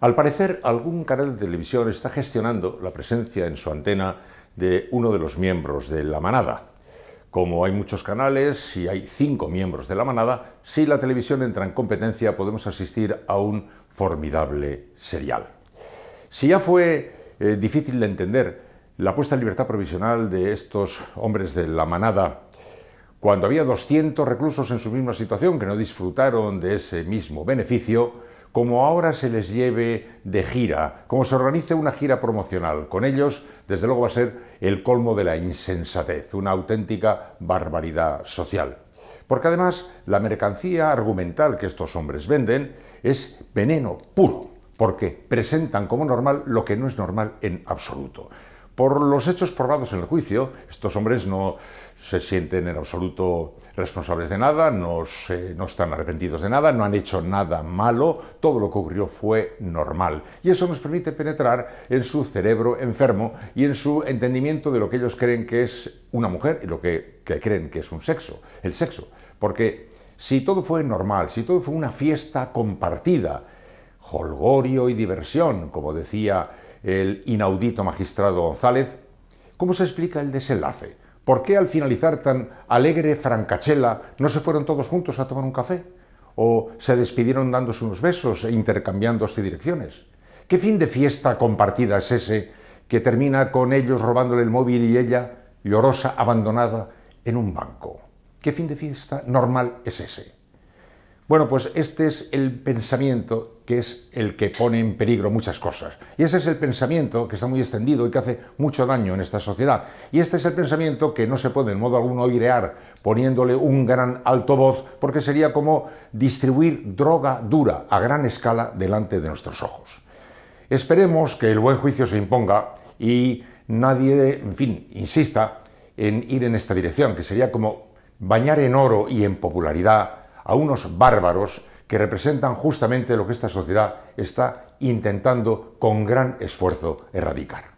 Al parecer, algún canal de televisión está gestionando la presencia en su antena de uno de los miembros de la manada. Como hay muchos canales y hay cinco miembros de la manada, si la televisión entra en competencia podemos asistir a un formidable serial. Si ya fue eh, difícil de entender la puesta en libertad provisional de estos hombres de la manada, cuando había 200 reclusos en su misma situación que no disfrutaron de ese mismo beneficio, como ahora se les lleve de gira, como se organice una gira promocional. Con ellos, desde luego, va a ser el colmo de la insensatez, una auténtica barbaridad social. Porque además, la mercancía argumental que estos hombres venden es veneno puro, porque presentan como normal lo que no es normal en absoluto. Por los hechos probados en el juicio, estos hombres no se sienten en absoluto responsables de nada, no, están arrepentidos de nada, no han hecho nada malo, todo lo que ocurrió fue normal. Y eso nos permite penetrar en su cerebro enfermo y en su entendimiento de lo que ellos creen que es una mujer y lo que, que creen que es un sexo, el sexo. Porque si todo fue normal, si todo fue una fiesta compartida, holgorio y diversión, como decía el inaudito magistrado González, ¿cómo se explica el desenlace? ¿Por qué al finalizar tan alegre francachela no se fueron todos juntos a tomar un café? ¿O se despidieron dándose unos besos e intercambiándose direcciones? ¿Qué fin de fiesta compartida es ese que termina con ellos robándole el móvil y ella, llorosa, abandonada, en un banco? ¿Qué fin de fiesta normal es ese? Bueno, pues este es el pensamiento que es el que pone en peligro muchas cosas. Y ese es el pensamiento que está muy extendido y que hace mucho daño en esta sociedad. Y este es el pensamiento que no se puede en modo alguno airear poniéndole un gran altavoz, porque sería como distribuir droga dura a gran escala delante de nuestros ojos. Esperemos que el buen juicio se imponga y nadie, en fin, insista en ir en esta dirección, que sería como bañar en oro y en popularidad a unos bárbaros que representan justamente lo que esta sociedad está intentando con gran esfuerzo erradicar.